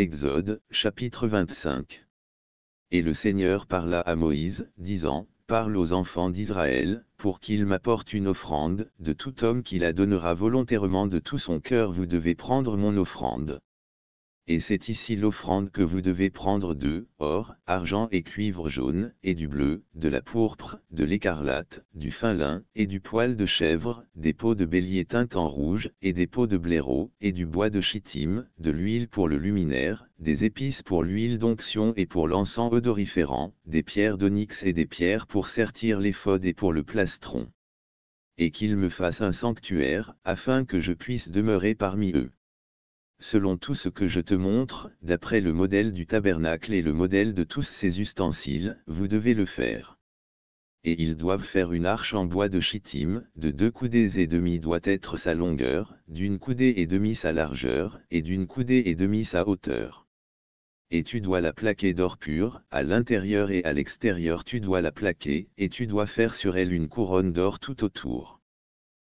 Exode, chapitre 25. Et le Seigneur parla à Moïse, disant, Parle aux enfants d'Israël, pour qu'ils m'apportent une offrande, de tout homme qui la donnera volontairement de tout son cœur vous devez prendre mon offrande et c'est ici l'offrande que vous devez prendre de or, argent et cuivre jaune, et du bleu, de la pourpre, de l'écarlate, du fin lin, et du poil de chèvre, des peaux de bélier teintes en rouge, et des peaux de blaireau, et du bois de chitim, de l'huile pour le luminaire, des épices pour l'huile d'onction et pour l'encens odoriférant, des pierres d'onyx et des pierres pour sertir l'éphode et pour le plastron. Et qu'il me fasse un sanctuaire, afin que je puisse demeurer parmi eux selon tout ce que je te montre, d'après le modèle du tabernacle et le modèle de tous ces ustensiles, vous devez le faire. Et ils doivent faire une arche en bois de chitim, de deux coudées et demi doit être sa longueur, d'une coudée et demi sa largeur, et d'une coudée et demi sa hauteur. Et tu dois la plaquer d'or pur, à l'intérieur et à l'extérieur tu dois la plaquer, et tu dois faire sur elle une couronne d'or tout autour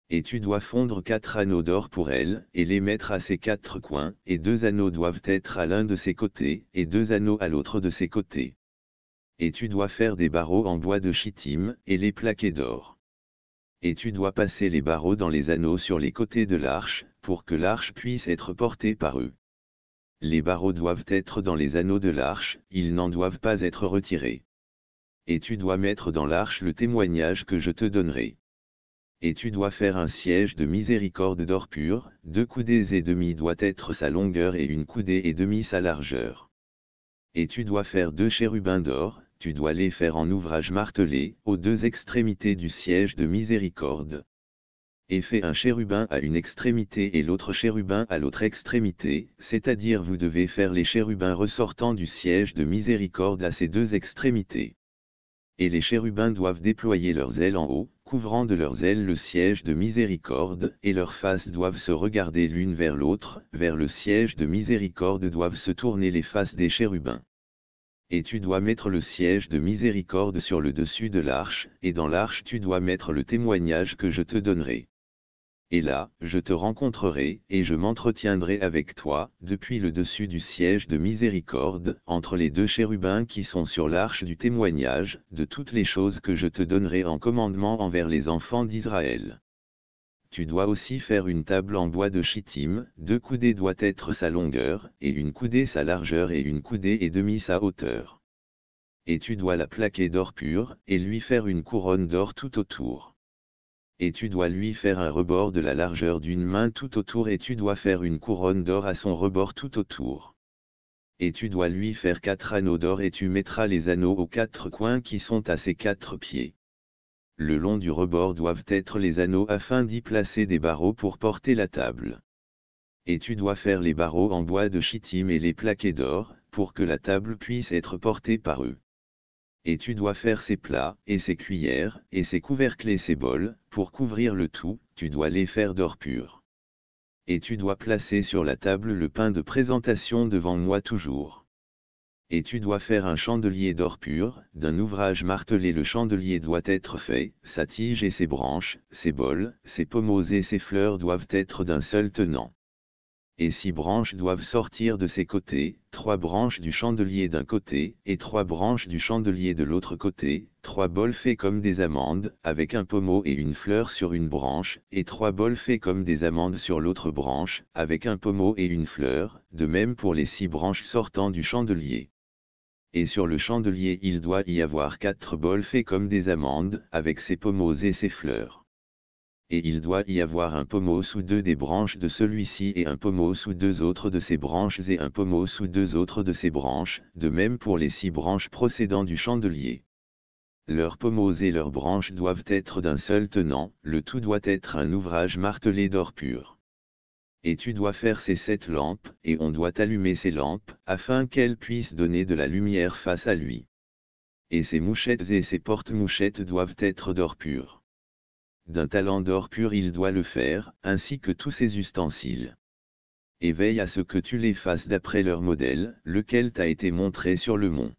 et tu dois fondre quatre anneaux d'or pour elle, et les mettre à ses quatre coins, et deux anneaux doivent être à l'un de ses côtés, et deux anneaux à l'autre de ses côtés. Et tu dois faire des barreaux en bois de chitim, et les plaquer d'or. Et tu dois passer les barreaux dans les anneaux sur les côtés de l'arche, pour que l'arche puisse être portée par eux. Les barreaux doivent être dans les anneaux de l'arche, ils n'en doivent pas être retirés. Et tu dois mettre dans l'arche le témoignage que je te donnerai et tu dois faire un siège de miséricorde d'or pur, deux coudées et demie doit être sa longueur et une coudée et demie sa largeur. Et tu dois faire deux chérubins d'or, tu dois les faire en ouvrage martelé, aux deux extrémités du siège de miséricorde. Et fais un chérubin à une extrémité et l'autre chérubin à l'autre extrémité, c'est-à-dire vous devez faire les chérubins ressortant du siège de miséricorde à ces deux extrémités. Et les chérubins doivent déployer leurs ailes en haut, couvrant de leurs ailes le siège de miséricorde, et leurs faces doivent se regarder l'une vers l'autre, vers le siège de miséricorde doivent se tourner les faces des chérubins. Et tu dois mettre le siège de miséricorde sur le dessus de l'arche, et dans l'arche tu dois mettre le témoignage que je te donnerai et là, je te rencontrerai, et je m'entretiendrai avec toi, depuis le dessus du siège de miséricorde, entre les deux chérubins qui sont sur l'arche du témoignage, de toutes les choses que je te donnerai en commandement envers les enfants d'Israël. Tu dois aussi faire une table en bois de chitim, deux coudées doit être sa longueur, et une coudée sa largeur et une coudée et demie sa hauteur. Et tu dois la plaquer d'or pur, et lui faire une couronne d'or tout autour et tu dois lui faire un rebord de la largeur d'une main tout autour et tu dois faire une couronne d'or à son rebord tout autour. Et tu dois lui faire quatre anneaux d'or et tu mettras les anneaux aux quatre coins qui sont à ses quatre pieds. Le long du rebord doivent être les anneaux afin d'y placer des barreaux pour porter la table. Et tu dois faire les barreaux en bois de chitim et les plaquer d'or, pour que la table puisse être portée par eux et tu dois faire ses plats, et ses cuillères, et ses couvercles et ses bols, pour couvrir le tout, tu dois les faire d'or pur. Et tu dois placer sur la table le pain de présentation devant moi toujours. Et tu dois faire un chandelier d'or pur, d'un ouvrage martelé le chandelier doit être fait, sa tige et ses branches, ses bols, ses pommeaux et ses fleurs doivent être d'un seul tenant et six branches doivent sortir de ses côtés, trois branches du chandelier d'un côté, et trois branches du chandelier de l'autre côté, trois bols faits comme des amandes, avec un pommeau et une fleur sur une branche, et trois bols faits comme des amandes sur l'autre branche, avec un pommeau et une fleur, de même pour les six branches sortant du chandelier. Et sur le chandelier il doit y avoir quatre bols faits comme des amandes, avec ses pommeaux et ses fleurs et il doit y avoir un pommeau sous deux des branches de celui-ci et un pommeau sous deux autres de ses branches et un pommeau sous deux autres de ses branches, de même pour les six branches procédant du chandelier. Leurs pommeaux et leurs branches doivent être d'un seul tenant, le tout doit être un ouvrage martelé d'or pur. Et tu dois faire ces sept lampes, et on doit allumer ces lampes, afin qu'elles puissent donner de la lumière face à lui et ces mouchettes et ces porte-mouchettes doivent être d'or pur d'un talent d'or pur il doit le faire, ainsi que tous ses ustensiles. Et veille à ce que tu les fasses d'après leur modèle, lequel t'a été montré sur le mont.